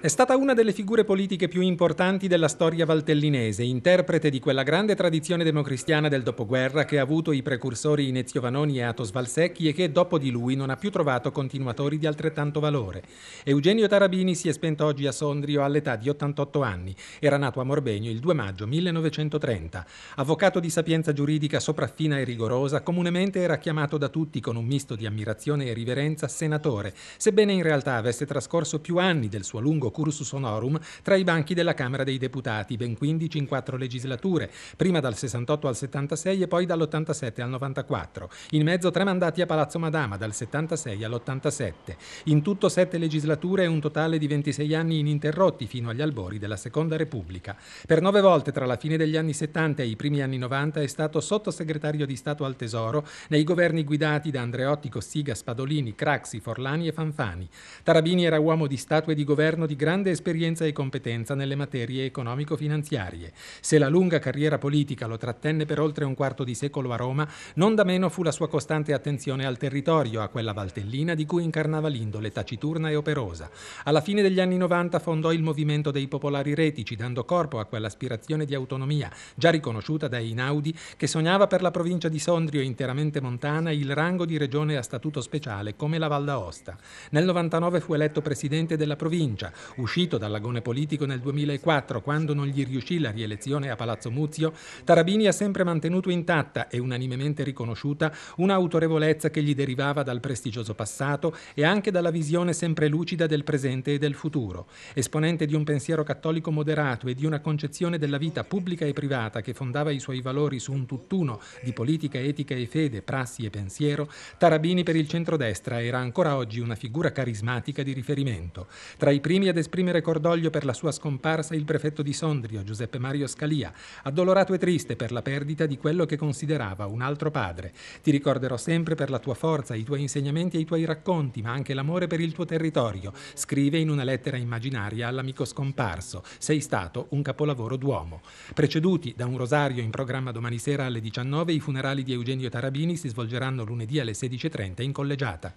È stata una delle figure politiche più importanti della storia valtellinese, interprete di quella grande tradizione democristiana del dopoguerra che ha avuto i precursori Inezio Vanoni e Atos Valsecchi e che dopo di lui non ha più trovato continuatori di altrettanto valore. Eugenio Tarabini si è spento oggi a Sondrio all'età di 88 anni. Era nato a Morbegno il 2 maggio 1930. Avvocato di sapienza giuridica sopraffina e rigorosa, comunemente era chiamato da tutti con un misto di ammirazione e riverenza senatore, sebbene in realtà avesse trascorso più anni del suo lungo lungo cursus honorum tra i banchi della Camera dei Deputati, ben 15 in quattro legislature, prima dal 68 al 76 e poi dall'87 al 94. In mezzo tre mandati a Palazzo Madama, dal 76 all'87. In tutto sette legislature e un totale di 26 anni ininterrotti fino agli albori della Seconda Repubblica. Per nove volte tra la fine degli anni 70 e i primi anni 90 è stato sottosegretario di Stato al Tesoro nei governi guidati da Andreotti, Cossiga, Spadolini, Craxi, Forlani e Fanfani. Tarabini era uomo di Stato e di governo di grande esperienza e competenza nelle materie economico-finanziarie. Se la lunga carriera politica lo trattenne per oltre un quarto di secolo a Roma, non da meno fu la sua costante attenzione al territorio, a quella valtellina di cui incarnava l'indole taciturna e operosa. Alla fine degli anni 90 fondò il movimento dei popolari retici, dando corpo a quell'aspirazione di autonomia, già riconosciuta da Einaudi, che sognava per la provincia di Sondrio interamente montana il rango di regione a statuto speciale come la Val d'Aosta. Nel 99 fu eletto presidente della provincia, Uscito dall'agone politico nel 2004, quando non gli riuscì la rielezione a Palazzo Muzio, Tarabini ha sempre mantenuto intatta e unanimemente riconosciuta un'autorevolezza che gli derivava dal prestigioso passato e anche dalla visione sempre lucida del presente e del futuro. Esponente di un pensiero cattolico moderato e di una concezione della vita pubblica e privata che fondava i suoi valori su un tutt'uno di politica, etica e fede, prassi e pensiero, Tarabini per il centrodestra era ancora oggi una figura carismatica di riferimento. Tra i primi Primi ad esprimere cordoglio per la sua scomparsa il prefetto di Sondrio, Giuseppe Mario Scalia, addolorato e triste per la perdita di quello che considerava un altro padre. Ti ricorderò sempre per la tua forza, i tuoi insegnamenti e i tuoi racconti, ma anche l'amore per il tuo territorio, scrive in una lettera immaginaria all'amico scomparso. Sei stato un capolavoro d'uomo. Preceduti da un rosario in programma domani sera alle 19, i funerali di Eugenio Tarabini si svolgeranno lunedì alle 16.30 in collegiata.